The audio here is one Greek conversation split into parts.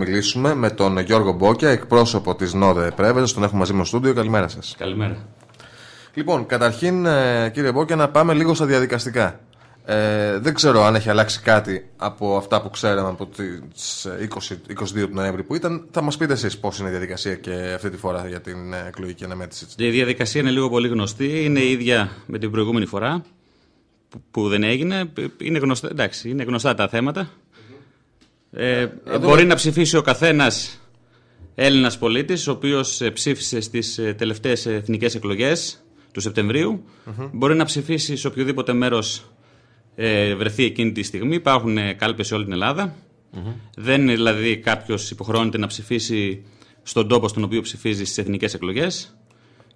μιλήσουμε με τον Γιώργο Μπόκια, εκπρόσωπο της Νόδε Πρέβεζα. Τον έχουμε μαζί μας στο στούντιο. Καλημέρα σας. Καλημέρα. Λοιπόν, καταρχήν, ε, κύριε Μπόκια, να πάμε λίγο στα διαδικαστικά. Ε, δεν ξέρω αν έχει αλλάξει κάτι από αυτά που ξέραμε από τις 22 ε, του Νοέμβρη που ήταν. Θα μας πείτε εσείς πώς είναι η διαδικασία και αυτή τη φορά για την ε, εκλογική αναμέτρηση. Η διαδικασία είναι λίγο πολύ γνωστή. Είναι η ίδια με την προηγούμενη φορά που δεν έγινε. Είναι γνωστά, εντάξει, είναι γνωστά τα θέματα. Ε, ε μπορεί να ψηφίσει ο καθένας Έλληνας πολίτης, ο οποίος ε, ψήφισε στις ε, τελευταίες εθνικές εκλογές του σεπτεμβριου Μπορεί να ψηφίσει σε οποιοδήποτε μέρος ε, βρεθεί εκείνη τη στιγμή. Υπάρχουν κάλπες σε όλη την ελλαδα Δεν είναι δηλαδή κάποιος υποχρεώνεται να ψηφίσει στον τόπο στον οποίο ψηφίζει στις εθνικές εκλογές.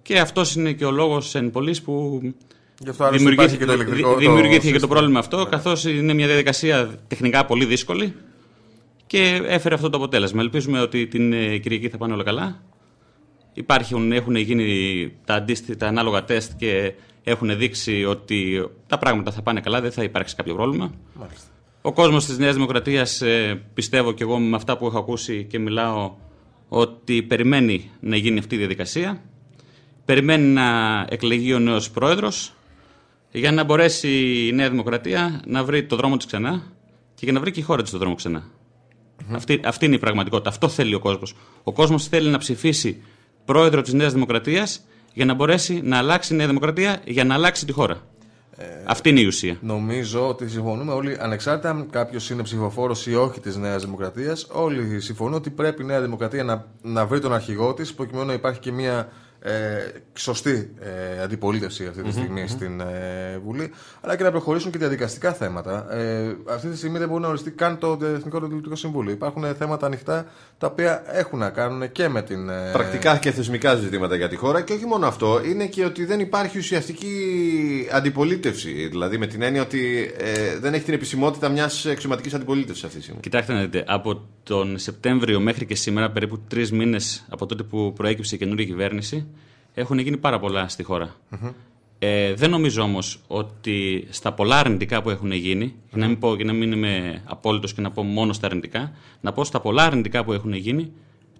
Και αυτός είναι και ο λόγος εν πωλή που δημιουργήθηκε, και το, πρόβλημα αυτό, yeah. Ναι. καθώς είναι μια διαδικασία τεχνικά πολύ δύσκολη. Και έφερε αυτό το αποτέλεσμα. Ελπίζουμε ότι την ε, Κυριακή θα πάνε όλα καλά. Υπάρχουν, έχουν γίνει τα, αντίστοιχα ανάλογα τεστ και έχουν δείξει ότι τα πράγματα θα πάνε καλά, δεν θα υπάρξει κάποιο πρόβλημα. Μάλιστα. Ο κόσμος της Νέας Δημοκρατίας ε, πιστεύω και εγώ με αυτά που έχω ακούσει και μιλάω ότι περιμένει να γίνει αυτή η διαδικασία. Περιμένει να εκλεγεί ο νέος πρόεδρος για να μπορέσει η Νέα Δημοκρατία να βρει το δρόμο της ξανά και για να βρει και η χώρα της το δρόμο ξανά. Αυτή, είναι η πραγματικότητα. Αυτό θέλει ο κόσμος. Ο κόσμος θέλει να ψηφίσει πρόεδρο της Νέας Δημοκρατίας για να μπορέσει να αλλάξει η Νέα Δημοκρατία για να αλλάξει τη χώρα. Ε, αυτή είναι η ουσία. Νομίζω ότι συμφωνούμε όλοι, ανεξάρτητα αν κάποιος είναι ψηφοφόρος ή όχι της Νέας Δημοκρατίας, όλοι συμφωνούν ότι πρέπει η Νέα Δημοκρατία να, να βρει τον αρχηγό της, προκειμένου να υπάρχει και μια ε, σωστή ε, αντιπολίτευση αυτή τη στιγμη στην ε, Βουλή, αλλά και να προχωρήσουν και διαδικαστικά θέματα. Ε, αυτή τη στιγμή δεν μπορεί να οριστεί καν το Εθνικό Ρευνητικό Συμβούλιο. Υπάρχουν ε, θέματα ανοιχτά τα οποία έχουν να κάνουν και με την. Ε, Πρακτικά και θεσμικά ζητήματα για τη χώρα και όχι μόνο αυτό, είναι και ότι δεν υπάρχει ουσιαστική αντιπολίτευση. Δηλαδή με την έννοια ότι δεν έχει την επισημότητα μιας εξωματικής αντιπολίτευσης αυτή τη στιγμή. Κοιτάξτε να δείτε, από τον Σεπτέμβριο μέχρι και σήμερα, περίπου τρεις μήνες από τότε που προέκυψε η καινούργια κυβέρνηση, έχουν γίνει πάρα πολλά στη χωρα Ε, δεν νομίζω όμως ότι στα πολλά αρνητικά που έχουν γίνει, να μην, πω, και να μην είμαι απόλυτος και να πω μόνο στα αρνητικά, να πω στα πολλά αρνητικά που έχουν γίνει,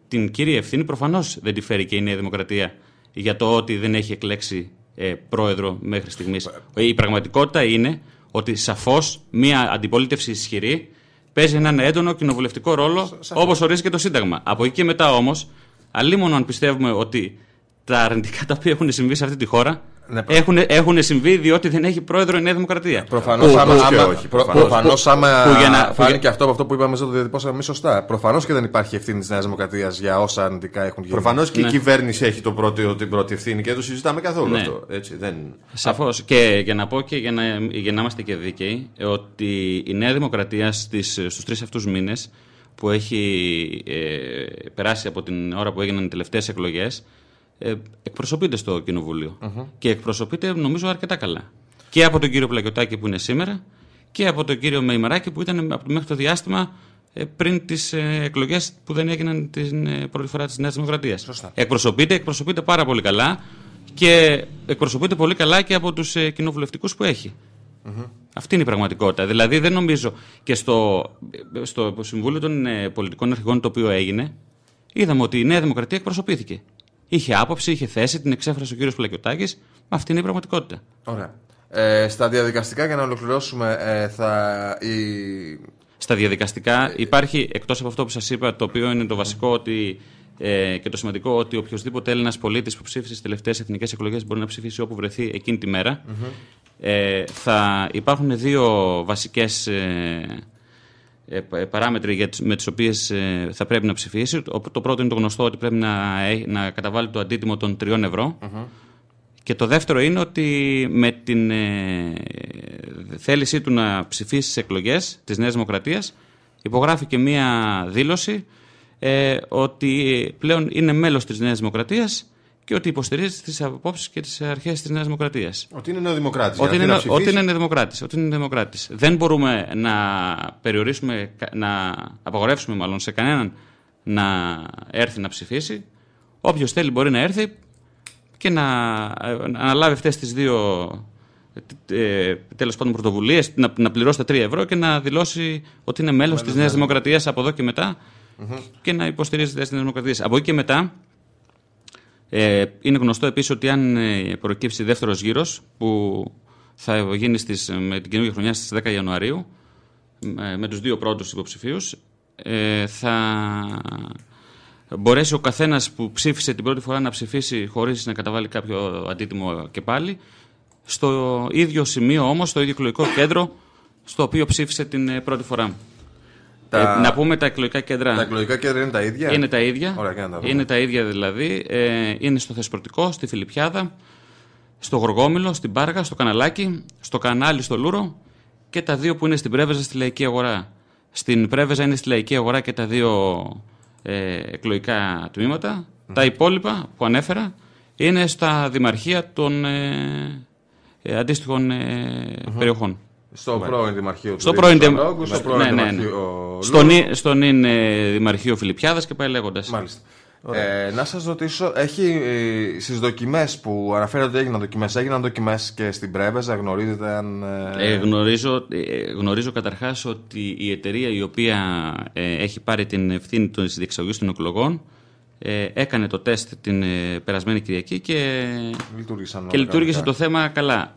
την κύρια ευθύνη προφανώς δεν τη φέρει και η Νέα Δημοκρατία για το ότι δεν έχει εκλέξει ε, πρόεδρο μέχρι Η πραγματικότητα είναι ότι σαφώς μια αντιπολίτευση ισχυρή παίζει έναν έντονο κοινοβουλευτικό ρόλο όπω ορίζει και το Σύνταγμα. Από εκεί και μετά όμως, αλλήμον αν πιστεύουμε ότι τα αρνητικά τα οποία έχουν συμβεί σε αυτή τη χώρα έχουν, ναι, έχουν συμβεί διότι δεν έχει πρόεδρο η Νέα Δημοκρατία. Προφανώς άμα. άμα όχι, προφανώς, άμα που για να, φάνηκε αυτό από αυτό που είπαμε, το διατυπώσαμε σωστά. Προφανώς και δεν υπάρχει ευθύνη της Νέας Δημοκρατίας για όσα αρνητικά έχουν γίνει. Προφανώς και ναι. η κυβέρνηση έχει το πρώτο, την πρώτη ευθύνη και δεν το συζητάμε καθόλου ναι. αυτό. δεν... Σαφώς. Και για να πω και για να, για να είμαστε και δίκαιοι, ότι η Νέα Δημοκρατία στους τρεις αυτούς μήνες που έχει ε, περάσει από την ώρα που έγιναν οι τελευταίες εκλογές ε, εκπροσωπείται στο κοινοβουλιο και εκπροσωπείται νομίζω αρκετά καλά. Και από τον κύριο Πλακιωτάκη που είναι σήμερα και από τον κύριο Μεϊμαράκη που ήταν μέχρι το διάστημα ε, πριν τις ε, εκλογές που δεν έγιναν την ε, πρώτη φορά της Νέας Δημοκρατίας. Εκπροσωπείται, εκπροσωπείται πάρα πολύ καλά και εκπροσωπείται πολύ καλά και από τους κοινοβουλευτικούς που εχει Αυτή είναι η πραγματικότητα. Δηλαδή, δεν νομίζω και στο, στο Συμβούλιο των Πολιτικών Αρχηγών το οποίο έγινε, είδαμε ότι η Νέα Δημοκρατία εκπροσωπήθηκε είχε άποψη, είχε θέση, την εξέφρασε ο κύριος Φλακιωτάκη. Αυτή είναι η πραγματικότητα. Ωραία. Ε, στα διαδικαστικά, για να ολοκληρώσουμε, ε, θα. Η... Στα διαδικαστικά ε, υπάρχει, εκτός από αυτό που σας είπα, το οποίο είναι το βασικό ότι ε, και το σημαντικό ότι οποιοδήποτε Έλληνας πολίτης που ψήφισε στις τελευταίες εθνικές εκλογές μπορεί να ψηφίσει όπου βρεθεί εκείνη τη μερα ε, θα υπάρχουν δύο βασικές ε, ε, ε, παράμετροι με τις οποίες ε, θα πρέπει να ψηφίσει. Το πρώτο είναι το γνωστό ότι πρέπει να, να καταβάλει το αντίτιμο των τριών ευρω Και το δεύτερο είναι ότι με την θέλησή του να ψηφίσει στις εκλογές της Νέας Δημοκρατίας υπογράφει και μία δήλωση ε, ότι πλέον είναι μέλος της Νέας Δημοκρατίας και ότι υποστηρίζει τις απόψεις και τις αρχές της Νέας Δημοκρατίας. Ότι είναι νεοδημοκράτης. Ότι, είναι, ότι είναι νεοδημοκράτης. Ότι είναι Δεν μπορούμε να περιορίσουμε, να απαγορεύσουμε μάλλον σε κανέναν να έρθει να ψηφίσει. Όποιος θέλει μπορεί να έρθει και να, αναλάβει ε, αυτές τις δύο ε, τέλος πάντων πρωτοβουλίες, να, πληρώσει τα τρία ευρώ και να δηλώσει ότι είναι μέλος της Νέας ναι. Δημοκρατίας από εδώ και μετα και να υποστηρίζει τις Νέα Δημοκρατία. Από εκεί και μετά ε, είναι γνωστό επίσης ότι αν ε, προκύψει δεύτερος γύρος που θα γίνει στις, με την καινούργια χρονιά στις 10 Ιανουαρίου με τους δύο πρώτους υποψηφίους ε, θα μπορέσει ο καθένας που ψήφισε την πρώτη φορά να ψηφίσει χωρίς να καταβάλει κάποιο αντίτιμο και πάλι στο ίδιο σημείο όμως, στο ίδιο εκλογικό κέντρο στο οποίο ψήφισε την πρώτη φορά. Τα... Ε, να πούμε τα εκλογικά κέντρα. Τα εκλογικά κέντρα είναι τα ίδια. Είναι τα ίδια. Ωραία, Είναι τα ίδια δηλαδή. Ε, είναι στο Θεσπρωτικό, στη Φιλιππιάδα, στο Γοργόμιλο, στην Πάργα, στο Καναλάκι, στο Κανάλι, στο Λούρο και τα δύο που είναι στην Πρέβεζα στη Λαϊκή Αγορά. Στην Πρέβεζα είναι στη Λαϊκή Αγορά και τα δύο ε, εκλογικά τμήματα. Τα υπόλοιπα που ανέφερα είναι στα δημαρχία των ε, ε αντίστοιχων ε, περιοχών. Στο πρώην Δημαρχείο στο του πρώην στο ναι, πρώην ναι, ναι, Δημαρχείο Στον, στον είναι Δημαρχείο Φιλιππιάδας και πάει λέγοντας. Μάλιστα. Ε, να σας ρωτήσω, έχει ε, στις δοκιμές που αναφέρατε ότι έγιναν δοκιμές, έγιναν δοκιμές και στην Πρέβεζα, γνωρίζετε αν... Ε... ε γνωρίζω, ε, γνωρίζω καταρχάς ότι η εταιρεία η οποία έχει πάρει την ευθύνη της διεξαγωγής των εκλογών έκανε το τεστ την περασμένη Κυριακή και, λειτουργήσε το θέμα καλά.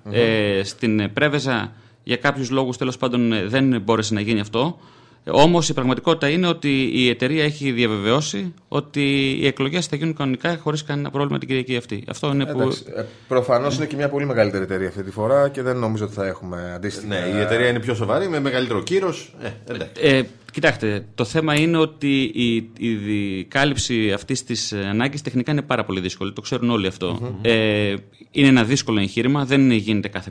στην Πρέβεζα για κάποιους λόγους τέλος πάντων ε, δεν μπόρεσε να γίνει αυτό. Ε, Όμως η πραγματικότητα είναι ότι η εταιρεία έχει διαβεβαιώσει ότι οι εκλογές θα γίνουν κανονικά χωρίς κανένα πρόβλημα την Κυριακή αυτή. Αυτό είναι που. Ε, Προφανώς είναι και μια πολύ μεγαλύτερη εταιρεία αυτή τη φορά και δεν νομίζω ότι θα έχουμε αντίστοιχα. Ναι, η εταιρεία είναι πιο σοβαρή, με μεγαλύτερο κύρος. Ε, ε, κοιτάξτε, το θέμα είναι ότι η, η κάλυψη αυτής της ανάγκης τεχνικά είναι πάρα πολύ δύσκολη. Το ξέρουν όλοι Ε, είναι ένα δύσκολο εγχείρημα, δεν γίνεται κάθε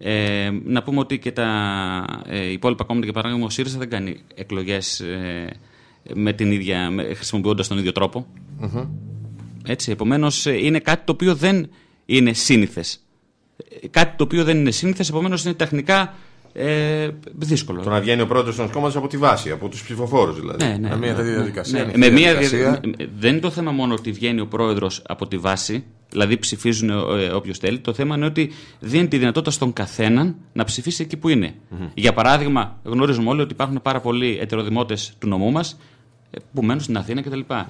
ε, να πούμε ότι και τα ε, υπόλοιπα κόμματα, και παράδειγμα, ο ΣΥΡΙΖΑ δεν κάνει εκλογές ε, χρησιμοποιώντας τον ίδιο τρόπο. Έτσι, επομένως, ε, είναι κάτι το οποίο δεν είναι σύνηθες. Ε, κάτι το οποίο δεν είναι σύνηθες, επομένως είναι τεχνικά ε, δύσκολο. Το να βγαίνει ο πρόεδρος ενός κόμματος από τη βάση, από τους ψηφοφόρους δηλαδή. Ναι, ναι, με μια Ναι. ναι. ναι με μια διαδικασία. Δεν είναι το θέμα μόνο ότι βγαίνει ο πρόεδρος από τη βάση, δηλαδή ψηφίζουν ε, ε, όποιος θέλει. Το θέμα είναι ότι δίνει τη δυνατότητα στον καθέναν να ψηφίσει εκεί που ειναι Για παράδειγμα, γνωρίζουμε όλοι ότι υπάρχουν πάρα πολλοί ετεροδημότες του νομού μας ε, που μένουν στην Αθήνα κτλ. Mm-hmm.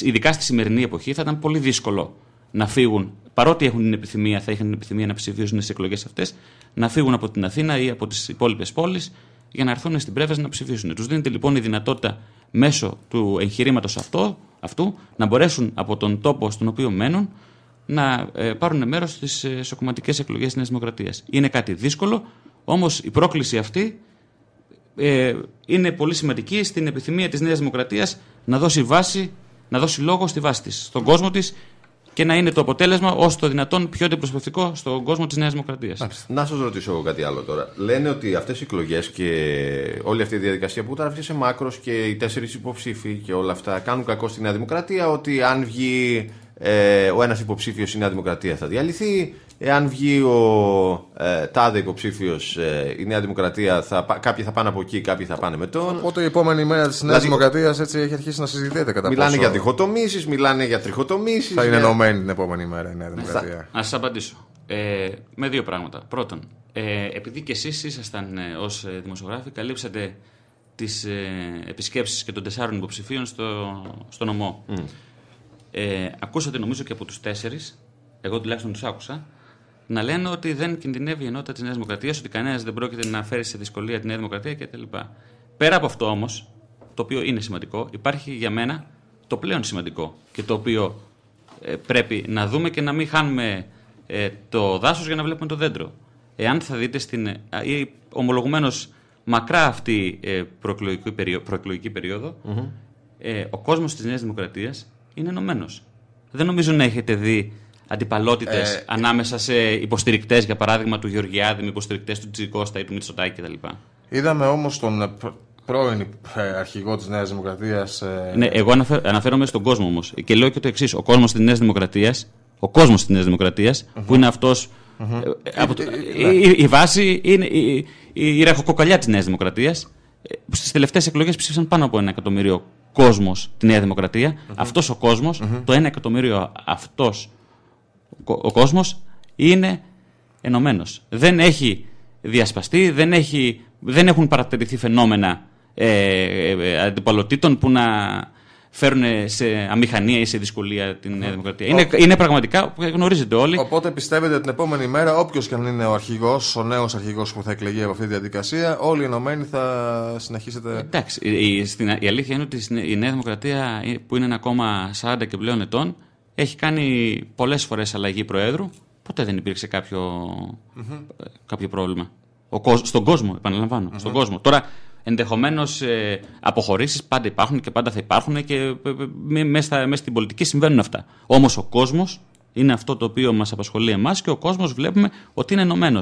Ειδικά στη σημερινή εποχή θα ήταν πολύ δύσκολο να φύγουν, παρότι έχουν την επιθυμία, θα είχαν την επιθυμία να ψηφίσουν στις εκλογές αυτές, να φύγουν από την Αθήνα ή από τις υπόλοιπες πόλεις για να έρθουν στην Πρέβεζα να ψηφίσουν. Τους δίνεται λοιπόν η δυνατότητα μέσω του εγχειρήματος αυτού να μπορέσουν από τον τόπο στον οποίο μένουν να ε, πάρουν μέρος στις ε, εκλογές εκλογές της Νέας Δημοκρατίας. Είναι κάτι δύσκολο, όμως η πρόκληση αυτή ε, είναι πολύ σημαντική στην επιθυμία της Νέας Δημοκρατίας να δώσει βάση, να δώσει λόγο στη βάση της, στον κόσμο της και να είναι το αποτέλεσμα όσο το δυνατόν πιο αντιπροσωπευτικό στον κόσμο της Νέας Δημοκρατίας. Να σας ρωτήσω εγώ κάτι άλλο τώρα. Λένε ότι αυτές οι εκλογές και όλη αυτή η διαδικασία που τώρα σε μάκρος και οι τέσσερις υποψήφοι και όλα αυτά κάνουν κακό στη Νέα Δημοκρατία, ότι αν βγει ε, ο ένας υποψήφιος η Νέα Δημοκρατία θα διαλυθεί, εάν βγει ο ε, τάδε υποψήφιος ε, η Νέα Δημοκρατία, θα, κάποιοι θα πάνε από εκεί, κάποιοι θα πάνε με τον. Οπότε η επόμενη μέρα της Νέας δηλαδή, Δημοκρατίας έτσι έχει αρχίσει να συζητιέται κατά Μιλάνε πόσο... για διχοτομήσεις, μιλάνε για τριχοτομήσεις. Θα είναι ενωμένη την επόμενη μέρα η Νέα Δημοκρατία. Να σας απαντήσω. Ε, με δύο πράγματα. Πρώτον, ε, επειδή και εσείς ήσασταν ε, ως ε, δημοσιογράφοι, καλύψατε τις ε, επισκέψεις και των τεσσάρων υποψηφίων στο, στο νομό. Ε, ακούσατε νομίζω και από τους τέσσερις, εγώ τουλάχιστον τους άκουσα, να λένε ότι δεν κινδυνεύει η ενότητα της Νέας Δημοκρατίας, ότι κανένας δεν πρόκειται να φέρει σε δυσκολία τη Νέα Δημοκρατία κτλ. Πέρα από αυτό όμως, το οποίο είναι σημαντικό, υπάρχει για μένα το πλέον σημαντικό και το οποίο ε, πρέπει να δούμε και να μην χάνουμε ε, το δάσος για να βλέπουμε το δέντρο. Εάν θα δείτε στην. Ε, ομολογουμένως μακρά αυτή ε, προεκλογική περίοδο, προεκλογική ο κόσμος της Νέας Δημοκρατίας είναι ενωμένος. Δεν νομίζω να έχετε δει αντιπαλότητες ε, ανάμεσα σε υποστηρικτές, για παράδειγμα, του Γεωργιάδη, με υποστηρικτές του Τζικώστα ή του Μητσοτάκη κτλ. Είδαμε όμως τον ε, πρώην ε, αρχηγό της Νέας Δημοκρατίας. Ναι, εγώ αναφέρομαι στον κόσμο όμως. Και λέω και το εξής: Ο κόσμος της Νέας Δημοκρατίας, ο κόσμος της νεα που είναι Από η, βάση είναι η, η, η ραχοκοκαλιά της Νέας Δημοκρατίας. Στις τελευταίες εκλογές ψήφισαν πάνω από ένα εκατομμύριο κόσμος τη Νέα Δημοκρατία. Αυτός ο κοσμο το ένα εκατομμύριο αυτός ο κόσμος είναι ενωμένος. Δεν έχει διασπαστεί, δεν, έχει, δεν έχουν παρατηρηθεί φαινόμενα ε, ε, ε αντιπαλωτήτων που να φέρουν σε αμηχανία ή σε δυσκολία την Νέα Δημοκρατία. Είναι, είναι πραγματικά, γνωρίζετε όλοι. Οπότε πιστεύετε την επόμενη μέρα, όποιος και αν είναι ο αρχηγός, ο νέος αρχηγός που θα εκλεγεί από αυτή τη διαδικασία, όλοι οι ενωμένοι θα συνεχίσετε. Εντάξει. Η, στην, η αλήθεια είναι ότι η Νέα Δημοκρατία, ε, που είναι ένα κόμμα 40 και πλέον ετών, έχει κάνει πολλές φορές αλλαγή Προέδρου. Ποτέ δεν υπήρξε κάποιο, mm-hmm. κάποιο πρόβλημα. Ο, στον κόσμο, επαναλαμβάνω, mm-hmm. Στον κόσμο. Τώρα, ενδεχομένως ε, αποχωρήσεις πάντα υπάρχουν και πάντα θα υπάρχουν και ε, μέσα στην πολιτική συμβαίνουν αυτά. Όμως ο κόσμος είναι αυτό το οποίο μας απασχολεί εμάς και ο κόσμος βλέπουμε ότι είναι ενωμένος.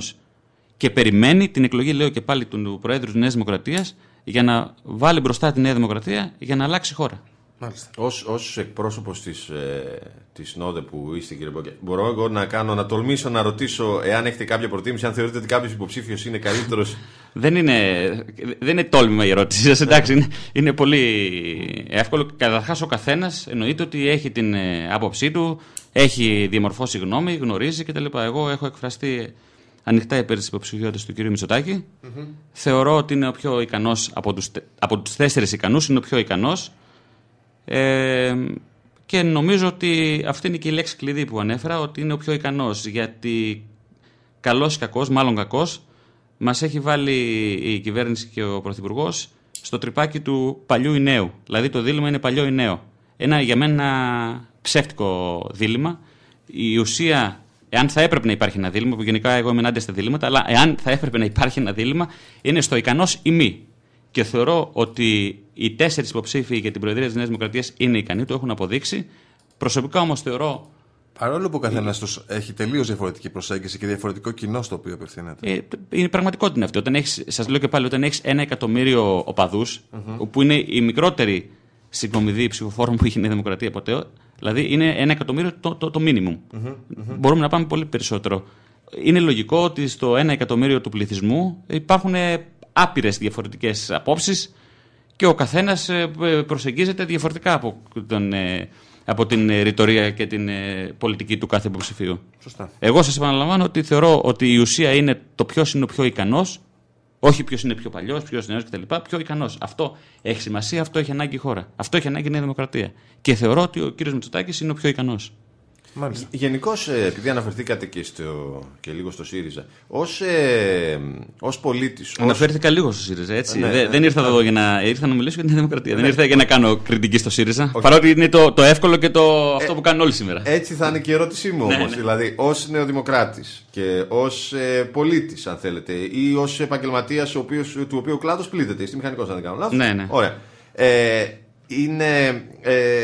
Και περιμένει την εκλογή, λέω και πάλι, του Προέδρου της Νέας Δημοκρατίας για να βάλει μπροστά τη Νέα Δημοκρατία για να αλλάξει χώρα. Μάλιστα. Ως, ως εκπρόσωπος της, ε, ΝΟΔΕ που είστε κύριε Μπόκε, μπορώ εγώ να κάνω, να τολμήσω να ρωτήσω εάν έχετε κάποια προτίμηση, αν θεωρείτε ότι κάποιος υποψήφιος είναι καλύτερος δεν είναι, δεν είναι τόλμημα η ερώτησή σας. Εντάξει, είναι, πολύ εύκολο. Καταρχάς, ο καθένας εννοείται ότι έχει την ε, άποψή του, έχει διαμορφώσει γνώμη, γνωρίζει κτλ. Εγώ έχω εκφραστεί ανοιχτά υπέρ της υποψηφιότητας του κ. μητσοτακη Θεωρώ ότι είναι ο πιο ικανός από τους τους τέσσερις ικανούς, είναι ο πιο ικανός. Ε, και νομίζω ότι αυτή είναι και η λέξη κλειδί που ανέφερα, ότι είναι ο πιο ικανός. Γιατί καλός ή κακός, μάλλον κακός, Μας έχει βάλει η κυβέρνηση και ο Πρωθυπουργός στο τρυπάκι του παλιού ή νέου. Δηλαδή το δίλημα είναι παλιό ή νέο. Ένα για μένα ψεύτικο δίλημα. Η ουσία, εάν θα έπρεπε να υπάρχει ένα δίλημα, που γενικά εγώ είμαι ενάντια στα δίληματα, αλλά εάν θα έπρεπε να υπάρχει ένα δίλημα, είναι στο ικανός ή μη. Και θεωρώ ότι οι τέσσερις υποψήφοι για την Προεδρία της Νέας Δημοκρατίας είναι ικανοί, το έχουν αποδείξει. Προσωπικά όμως θεωρώ Παρόλο που ο καθένας τους έχει τελείως διαφορετική προσέγγιση και διαφορετικό κοινό στο οποίο απευθύνεται. Ε, είναι πραγματικότητα αυτή. Όταν σας λέω και πάλι, όταν έχεις ένα εκατομμύριο οπαδούς, mm-hmm. που είναι η μικρότερη συγκομιδή ψηφοφόρων που έχει η Δημοκρατία ποτέ, δηλαδή είναι ένα εκατομμύριο το, το, το μινιμουμ Μπορούμε να πάμε πολύ περισσότερο. Είναι λογικό ότι στο ένα εκατομμύριο του πληθυσμού υπάρχουν ε, άπειρες διαφορετικές απόψεις και ο καθένας ε, ε, προσεγγίζεται διαφορετικά από τον από την ε, ρητορία και την ε, πολιτική του κάθε υποψηφίου. Σωστά. Εγώ σας επαναλαμβάνω ότι θεωρώ ότι η ουσία είναι το ποιος είναι ο πιο ικανός, όχι ποιος είναι πιο παλιός, ποιος νέος κτλ. Πιο ικανός. Αυτό έχει σημασία, αυτό έχει ανάγκη η χώρα. Αυτό έχει ανάγκη η Νέα Δημοκρατία. Και θεωρώ ότι ο κ. Μητσοτάκης είναι ο πιο ικανός. Γενικώς, ε, επειδή αναφερθήκατε και, και λίγο στο ΣΥΡΙΖΑ, ως ε, ως, πολίτης ως πολίτη. Αναφέρθηκα λίγο στο ΣΥΡΙΖΑ, έτσι. Ε, ναι, δεν, ναι, δεν ήρθα ναι. εδώ για να. ήρθα να μιλήσω για την Δημοκρατία. δεν ναι. ήρθα για να κάνω κριτική στο ΣΥΡΙΖΑ. Okay. Παρότι είναι το, το εύκολο και το, αυτό που κάνουν όλοι σήμερα. Έτσι θα είναι και η ερώτησή μου ναι, όμως. Δηλαδή, ως νεοδημοκράτης και ως ε, πολίτης, αν θέλετε, ή ως επαγγελματίας του οποίου κλάδος πλήττεται. Είστε μηχανικός, αν δεν κάνω λάθος. Ναι, ναι. Ωραία. Ε, είναι. Ε,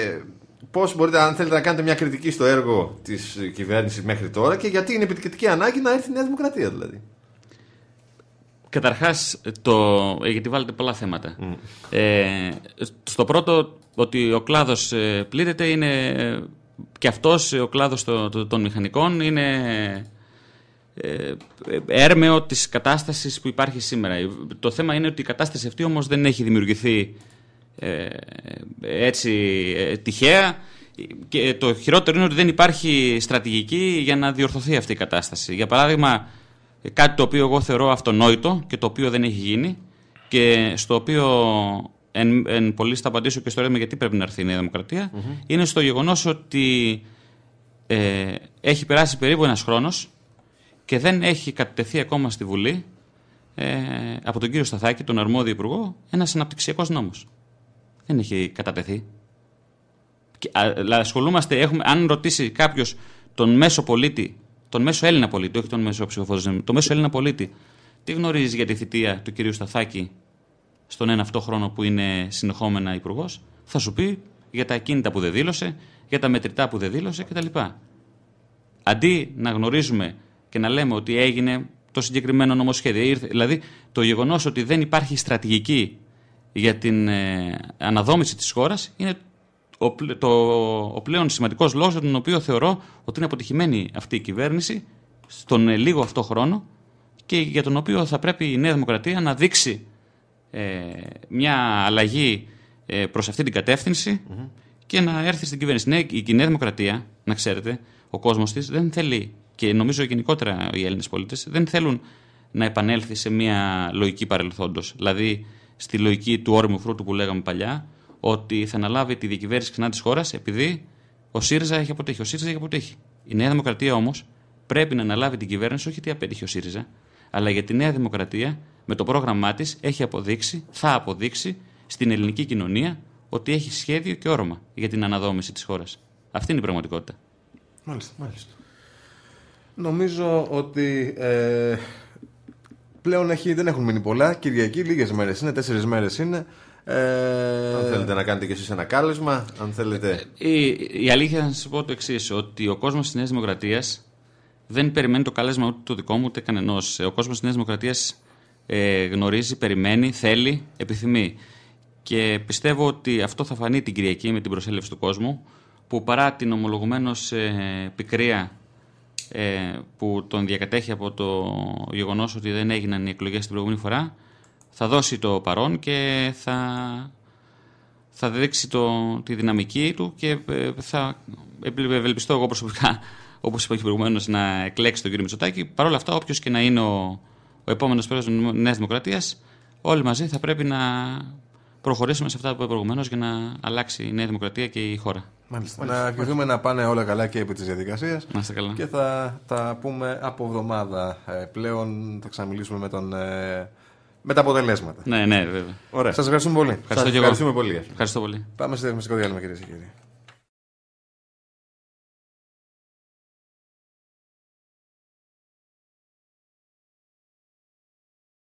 πώς μπορείτε, αν θέλετε να κάνετε μια κριτική στο έργο της κυβέρνησης μέχρι τώρα και γιατί είναι επιτυχητική ανάγκη να έρθει η Νέα Δημοκρατία δηλαδή. Καταρχάς, το... γιατί βάλετε πολλά θέματα. Mm. Ε, στο πρώτο, ότι ο κλάδος ε, πλήρεται. είναι ε, και αυτός ε, ο κλάδος των μηχανικών είναι έρμεο της κατάστασης που υπάρχει σήμερα. Το θέμα είναι ότι η κατάσταση αυτή όμως δεν έχει δημιουργηθεί ε, έτσι ε, τυχαία και το χειρότερο είναι ότι δεν υπάρχει στρατηγική για να διορθωθεί αυτή η κατάσταση. Για παράδειγμα, κάτι το οποίο εγώ θεωρώ αυτονόητο και το οποίο δεν έχει γίνει και στο οποίο εν, εν πολύ θα απαντήσω και στο ρεύμα γιατί πρέπει να έρθει η Νέα είναι στο γεγονός ότι ε, έχει περάσει περίπου ένας χρόνος και δεν έχει κατευθεί ακόμα στη Βουλή ε, από τον κύριο Σταθάκη, τον αρμόδιο υπουργό, ένας αναπτυξιακός νόμος. Δεν έχει κατατεθεί. Αλλά ασχολούμαστε, έχουμε, αν ρωτήσει κάποιος τον μέσο πολίτη, τον μέσο Έλληνα πολίτη, όχι τον μέσο ψηφοφόρος, τον μέσο Έλληνα πολίτη, τι γνωρίζει για τη θητεία του κυρίου Σταθάκη στον ένα αυτό χρόνο που είναι συνεχόμενα υπουργός, θα σου πει για τα ακίνητα που δεν δήλωσε, για τα μετρητά που δεν δήλωσε κτλ. Αντί να γνωρίζουμε και να λέμε ότι έγινε το συγκεκριμένο νομοσχέδιο, δηλαδή το γεγονός ότι δεν υπάρχει στρατηγική για την ε, αναδόμηση της χώρας είναι ο, το, ο πλέον σημαντικός λόγος για τον οποίο θεωρώ ότι είναι αποτυχημένη αυτή η κυβέρνηση στον ε, λίγο αυτό χρόνο και για τον οποίο θα πρέπει η Νέα Δημοκρατία να δείξει ε, μια αλλαγή ε, προς αυτή την κατευθυνση και να έρθει στην κυβέρνηση. Ναι, η Νέα Δημοκρατία, να ξέρετε, ο κόσμος της δεν θέλει και νομίζω γενικότερα οι Έλληνες πολίτες δεν θέλουν να επανέλθει σε μια λογική παρελθόντος. Δηλαδή στη λογική του όριμου φρούτου που λέγαμε παλιά, ότι θα αναλάβει τη διακυβέρνηση ξανά της χώρας επειδή ο ΣΥΡΙΖΑ έχει αποτύχει. Ο ΣΥΡΙΖΑ έχει αποτύχει. Η Νέα Δημοκρατία όμως πρέπει να αναλάβει την κυβέρνηση όχι γιατί απέτυχε ο ΣΥΡΙΖΑ, αλλά γιατί η Νέα Δημοκρατία με το πρόγραμμά της έχει αποδείξει, θα αποδείξει στην ελληνική κοινωνία ότι έχει σχέδιο και όρομα για την αναδόμηση της χώρας. Αυτή είναι η πραγματικότητα. Μάλιστα, μάλιστα. Νομίζω ότι ε, πλέον έχει, δεν έχουν μείνει πολλά. Κυριακή, λίγες μέρες είναι, τέσσερις μέρες είναι. Ε... Αν θέλετε να κάνετε κι εσείς ένα κάλεσμα, αν θέλετε. Ε, ε, η, η αλήθεια να σας πω το εξής: Ότι ο κόσμος της Νέας Δημοκρατίας δεν περιμένει το κάλεσμα ούτε το δικό μου ούτε κανενός. Ε, ο κόσμος της Νέας Δημοκρατίας ε, γνωρίζει, περιμένει, θέλει, επιθυμεί. Και πιστεύω ότι αυτό θα φανεί την Κυριακή με την προσέλευση του κόσμου, που παρά την ομολογουμένως ε, πικρία ε, που τον διακατέχει από το γεγονός ότι δεν έγιναν οι εκλογές την προηγούμενη φορά θα δώσει το παρόν και θα, θα δείξει το, τη δυναμική του και ε, θα ευελπιστώ εγώ προσωπικά όπως είπα και προηγουμένως, να εκλέξει τον κύριο Μητσοτάκη. Παρ' όλα αυτά, όποιος και να είναι ο, ο επόμενος πρόεδρος της Νέας Δημοκρατίας, όλοι μαζί θα πρέπει να προχωρήσουμε σε αυτά που είπα προηγουμένως για να αλλάξει η Νέα Δημοκρατία και η χώρα. Μάλιστα. Να ευχηθούμε να πάνε όλα καλά και επί της διαδικασίας. Και θα τα πούμε από εβδομάδα ε, πλέον. Θα ξαναμιλήσουμε με τον ε, με τα αποτελέσματα. Ναι, ναι, βέβαια. Σας ευχαριστούμε πολύ. Ευχαριστώ Σας ευχαριστούμε πολύ. Ευχαριστώ πολύ. Πάμε σε διαφημιστικό διάλειμμα, κυρίες και κύριοι.